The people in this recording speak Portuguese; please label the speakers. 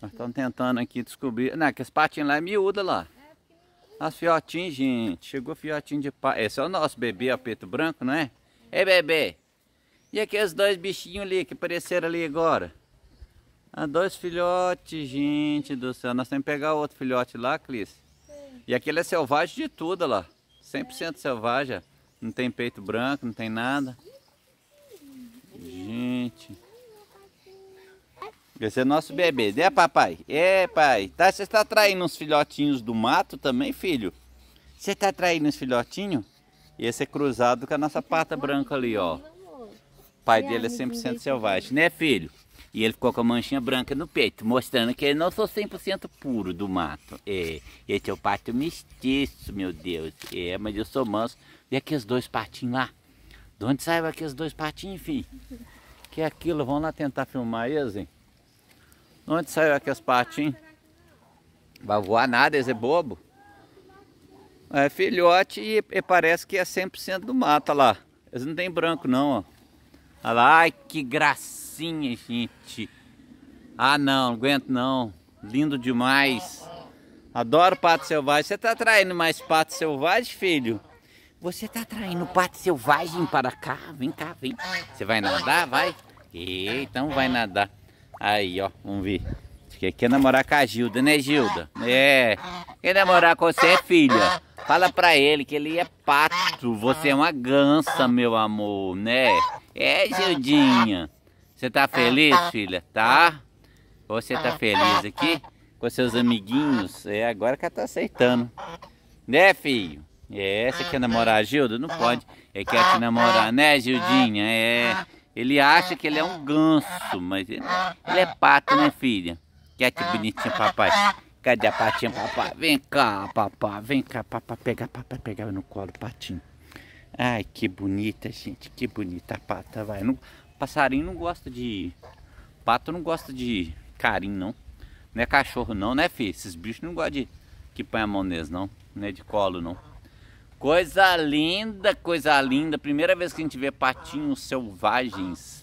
Speaker 1: Nós estamos tentando aqui descobrir. Não, que as patinhas lá é miúda lá. As fiotinhas, gente. Chegou fiotinho de pá. Esse é o nosso bebê, ó, é preto branco, não é? Ei, é, bebê. E aqueles dois bichinhos ali que apareceram ali agora? Ah, dois filhotes, gente do céu. Nós temos que pegar outro filhote lá, Clis. E aquele é selvagem de tudo, lá. 100% selvagem. Não tem peito branco, não tem nada. Gente... Esse é nosso bebê, né papai? É pai, tá? Você está traindo uns filhotinhos do mato também, filho? Você está traindo uns filhotinhos? E esse é cruzado com a nossa pata branca ali, ó. pai dele é 100% selvagem, né filho? E ele ficou com a manchinha branca no peito, mostrando que ele não sou 100% puro do mato. É, esse é o pato mestiço, meu Deus. É, mas eu sou manso. E aqueles dois patinhos lá? De onde saem aqueles dois patinhos, filho? Que é aquilo? Vamos lá tentar filmar eles, hein? Onde saiu aqui os patinhos? Vai voar nada, esse é bobo. É filhote e, e parece que é 100% do mato, olha lá. Eles não tem branco não, ó. Olha lá, ai que gracinha, gente. Ah não, não aguento não. Lindo demais. Adoro pato selvagem. Você tá atraindo mais pato selvagem, filho? Você tá atraindo pato selvagem para cá? Vem cá, vem. Você vai nadar? Vai. E, então vai nadar. Aí, ó, vamos ver. Acho que quer namorar com a Gilda, né, Gilda? É. Quer namorar com você é filha. Fala pra ele que ele é pato. Você é uma gança, meu amor, né? É, Gildinha. Você tá feliz, filha? Tá? Você tá feliz aqui? Com seus amiguinhos? É, agora que ela tá aceitando. Né, filho? É, você quer namorar a Gilda? Não pode. É quer te namorar, né, Gildinha? É. Ele acha que ele é um ganso, mas ele, é, ele é pato, né, filha? Quer que bonitinho, papai? Cadê a patinha, papai? Vem cá, papai. Vem cá, papai. Pegar, papai. Pegar no colo, patinho. Ai, que bonita, gente. Que bonita a pata, vai. Não, passarinho não gosta de... Pato não gosta de carinho, não. Não é cachorro, não, né, filho? Esses bichos não gostam de... Que põe a mão neles, não. Não é de colo, não. Coisa linda, coisa linda. Primeira vez que a gente vê patinhos selvagens